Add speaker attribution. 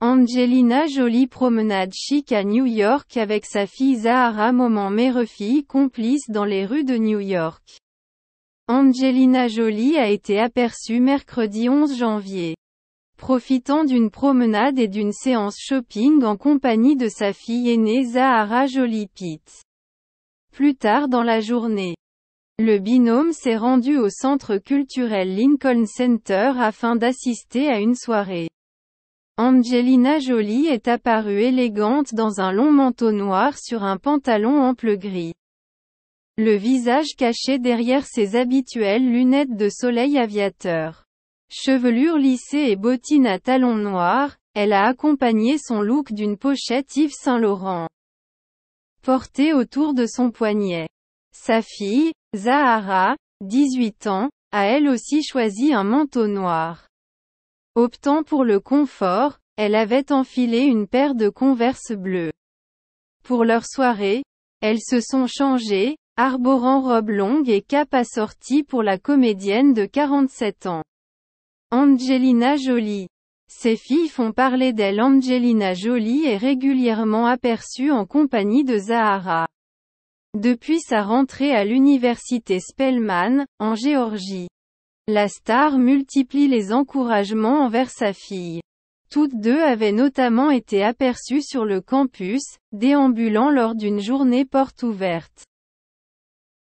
Speaker 1: Angelina Jolie promenade chic à New York avec sa fille Zahara moment mère-fille complice dans les rues de New York. Angelina Jolie a été aperçue mercredi 11 janvier. Profitant d'une promenade et d'une séance shopping en compagnie de sa fille aînée Zahara Jolie Pitt. Plus tard dans la journée, le binôme s'est rendu au centre culturel Lincoln Center afin d'assister à une soirée. Angelina Jolie est apparue élégante dans un long manteau noir sur un pantalon ample gris. Le visage caché derrière ses habituelles lunettes de soleil aviateur. Chevelure lissée et bottines à talons noirs, elle a accompagné son look d'une pochette Yves Saint Laurent. Portée autour de son poignet. Sa fille, Zahara, 18 ans, a elle aussi choisi un manteau noir. Optant pour le confort, elle avait enfilé une paire de converses bleues. Pour leur soirée, elles se sont changées, arborant robe longue et cape assortie pour la comédienne de 47 ans. Angelina Jolie. Ses filles font parler d'elle Angelina Jolie est régulièrement aperçue en compagnie de Zahara. Depuis sa rentrée à l'université Spellman, en Géorgie. La star multiplie les encouragements envers sa fille. Toutes deux avaient notamment été aperçues sur le campus, déambulant lors d'une journée porte ouverte.